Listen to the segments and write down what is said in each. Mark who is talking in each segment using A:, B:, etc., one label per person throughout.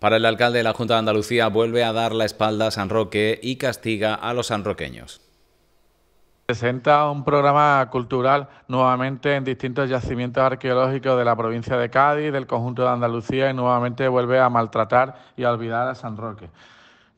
A: Para el alcalde de la Junta de Andalucía vuelve a dar la espalda a San Roque y castiga a los
B: sanroqueños presenta un programa cultural nuevamente en distintos yacimientos arqueológicos de la provincia de Cádiz, del conjunto de Andalucía y nuevamente vuelve a maltratar y a olvidar a San Roque.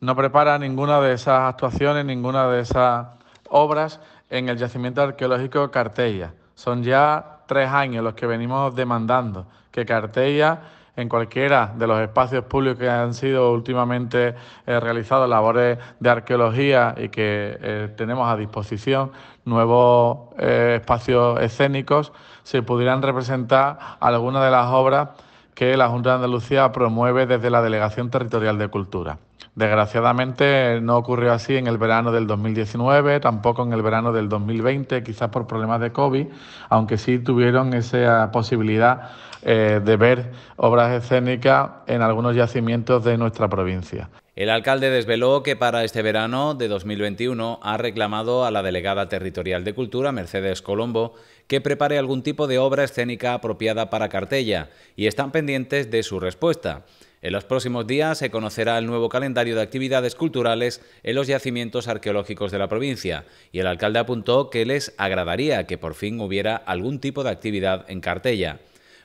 B: No prepara ninguna de esas actuaciones, ninguna de esas obras en el yacimiento arqueológico Cartella. Son ya tres años los que venimos demandando que Cartella en cualquiera de los espacios públicos que han sido últimamente eh, realizados labores de arqueología y que eh, tenemos a disposición nuevos eh, espacios escénicos, se pudieran representar algunas de las obras que la Junta de Andalucía promueve desde la Delegación Territorial de Cultura. Desgraciadamente no ocurrió así en el verano del 2019, tampoco en el verano del 2020, quizás por problemas de COVID, aunque sí tuvieron esa posibilidad eh, de ver obras escénicas en algunos yacimientos de nuestra provincia.
A: El alcalde desveló que para este verano de 2021 ha reclamado a la delegada territorial de Cultura, Mercedes Colombo, que prepare algún tipo de obra escénica apropiada para Cartella y están pendientes de su respuesta. En los próximos días se conocerá el nuevo calendario de actividades culturales en los yacimientos arqueológicos de la provincia y el alcalde apuntó que les agradaría que por fin hubiera algún tipo de actividad en Cartella.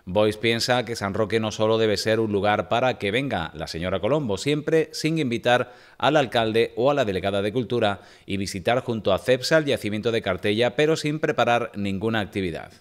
A: Boyce piensa que San Roque no solo debe ser un lugar para que venga la señora Colombo, siempre sin invitar al alcalde o a la delegada de Cultura y visitar junto a CEPSA el yacimiento de Cartella, pero sin preparar ninguna actividad.